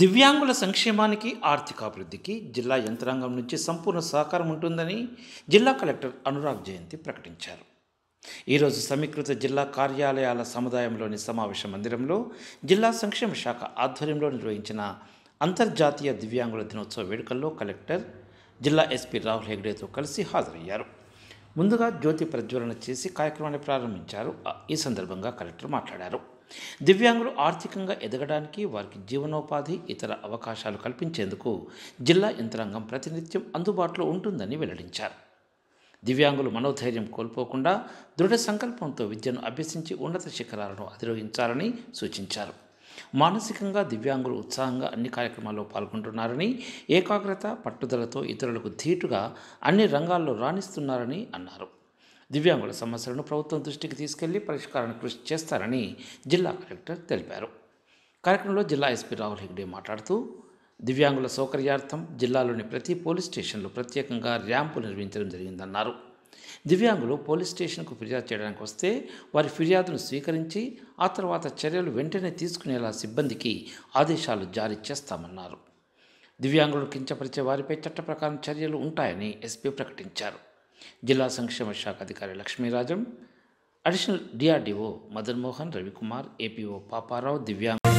దివ్యాంగుల సంక్షేమానికి ఆర్థికాభివృద్ధికి జిల్లా యంత్రాంగం నుంచి సంపూర్ణ సహకారం ఉంటుందని జిల్లా కలెక్టర్ అనురాగ్ జయంతి ప్రకటించారు ఈరోజు సమీకృత జిల్లా కార్యాలయాల సముదాయంలోని సమావేశ మందిరంలో జిల్లా సంక్షేమ శాఖ ఆధ్వర్యంలో నిర్వహించిన అంతర్జాతీయ దివ్యాంగుల దినోత్సవ వేడుకల్లో కలెక్టర్ జిల్లా ఎస్పీ రాహుల్ హెగ్డేతో కలిసి హాజరయ్యారు ముందుగా జ్యోతి ప్రజ్వలన చేసి కార్యక్రమాన్ని ప్రారంభించారు ఈ సందర్భంగా కలెక్టర్ మాట్లాడారు దివ్యాంగులు ఆర్థికంగా ఎదగడానికి వారికి జీవనోపాధి ఇతర అవకాశాలు కల్పించేందుకు జిల్లా యంత్రాంగం ప్రతినిత్యం అందుబాటులో ఉంటుందని వెల్లడించారు దివ్యాంగులు మనోధైర్యం కోల్పోకుండా దృఢ సంకల్పంతో విద్యను అభ్యసించి ఉన్నత శిఖరాలను అధిరోహించాలని సూచించారు మానసికంగా దివ్యాంగులు ఉత్సాహంగా అన్ని కార్యక్రమాల్లో పాల్గొంటున్నారని ఏకాగ్రత పట్టుదలతో ఇతరులకు ధీటుగా అన్ని రంగాల్లో రాణిస్తున్నారని అన్నారు దివ్యాంగుల సమస్యలను ప్రభుత్వం దృష్టికి తీసుకెళ్లి పరిష్కారానికి కృషి చేస్తారని జిల్లా కలెక్టర్ తెలిపారు కార్యక్రమంలో జిల్లా ఎస్పీ రాహుల్ హెగ్డే మాట్లాడుతూ దివ్యాంగుల సౌకర్యార్థం జిల్లాలోని ప్రతి పోలీస్ స్టేషన్లో ప్రత్యేకంగా ర్యాంపులు నిర్మించడం జరిగిందన్నారు దివ్యాంగులు పోలీస్ స్టేషన్కు ఫిర్యాదు చేయడానికి వస్తే వారి ఫిర్యాదును స్వీకరించి ఆ తర్వాత చర్యలు వెంటనే తీసుకునేలా సిబ్బందికి ఆదేశాలు జారీ చేస్తామన్నారు దివ్యాంగులను కించపరిచే వారిపై చట్ట ప్రకారం చర్యలు ఉంటాయని ఎస్పీ ప్రకటించారు జిల్లా సంక్షేమ శాఖ అధికారి Lakshmirajam additional DRDO Madanmohan Ravikumar APO Paparao దివ్యాంగ